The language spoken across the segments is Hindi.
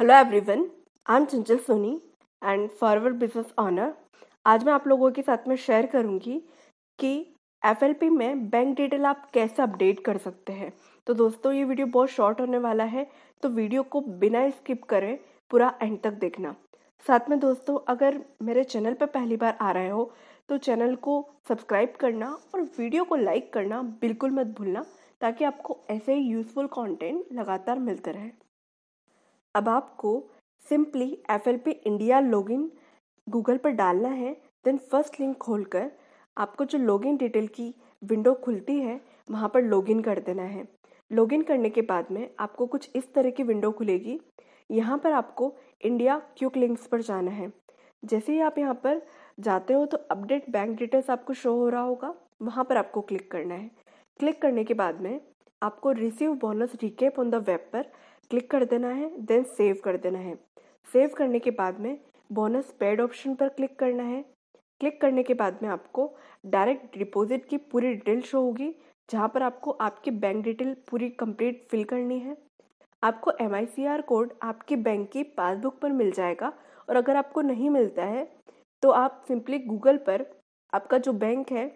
hello everyone I am Chanchal Soni and forward business owner आज मैं आप लोगों के साथ में शेयर करूंगी कि एफ में बैंक डिटेल आप कैसे अपडेट कर सकते हैं तो दोस्तों ये वीडियो बहुत शॉर्ट होने वाला है तो वीडियो को बिना स्किप करें पूरा एंड तक देखना साथ में दोस्तों अगर मेरे चैनल पर पहली बार आ रहे हो तो चैनल को सब्सक्राइब करना और वीडियो को लाइक करना बिल्कुल मत भूलना ताकि आपको ऐसे ही यूज़फुल कंटेंट लगातार मिलते रहे अब आपको simply F L P India login Google पर डालना है देन फर्स्ट लिंक खोलकर आपको जो लॉगिन डिटेल की विंडो खुलती है वहाँ पर लॉगिन कर देना है लॉगिन करने के बाद में आपको कुछ इस तरह की विंडो खुलेगी यहाँ पर आपको इंडिया क्यूक लिंक्स पर जाना है जैसे ही आप यहाँ पर जाते हो तो अपडेट बैंक डिटेल्स आपको शो हो रहा होगा वहाँ पर आपको क्लिक करना है क्लिक करने के बाद में आपको receive bonus recap on the web पर क्लिक कर देना है देन सेव कर देना है सेव करने के बाद में बोनस पेड ऑप्शन पर क्लिक करना है क्लिक करने के बाद में आपको डायरेक्ट डिपॉजिट की पूरी डिटेल शो होगी जहाँ पर आपको आपकी बैंक डिटेल पूरी कंप्लीट फिल करनी है आपको एम कोड आपके बैंक की पासबुक पर मिल जाएगा और अगर आपको नहीं मिलता है तो आप सिंपली गूगल पर आपका जो बैंक है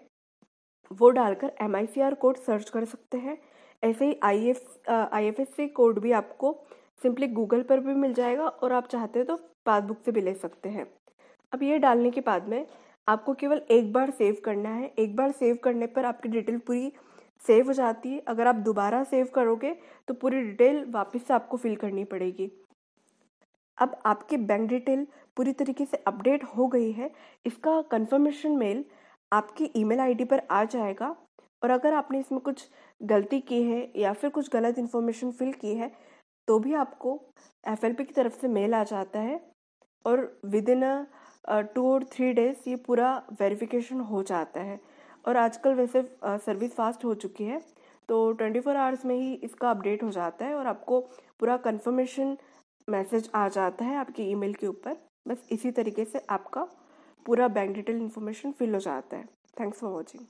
वो डालकर एम कोड सर्च कर सकते हैं ऐसे ही I F I F S C code भी आपको सिंपली गूगल पर भी मिल जाएगा और आप चाहते हैं तो पासबुक से भी ले सकते हैं अब ये डालने के बाद में आपको केवल एक बार सेव करना है एक बार सेव करने पर आपकी डिटेल पूरी सेव हो जाती है अगर आप दोबारा सेव करोगे तो पूरी डिटेल वापस से आपको फिल करनी पड़ेगी अब आपकी बैंक डिटेल पूरी तरीके से अपडेट हो गई है इसका कंफर्मेशन मेल आपकी ईमेल आईडी पर आ जाएगा और अगर आपने इसमें कुछ गलती की है या फिर कुछ गलत इन्फॉर्मेशन फिल की है तो भी आपको एफ की तरफ से मेल आ जाता है और विद इन अ टू और थ्री डेज ये पूरा वेरिफिकेशन हो जाता है और आजकल वैसे सर्विस फास्ट हो चुकी है तो ट्वेंटी फोर आवर्स में ही इसका अपडेट हो जाता है और आपको पूरा कन्फर्मेशन मैसेज आ जाता है आपके ईमेल के ऊपर बस इसी तरीके से आपका पूरा बैंक डिटेल इन्फॉर्मेशन फिल हो जाता है थैंक्स फॉर वॉचिंग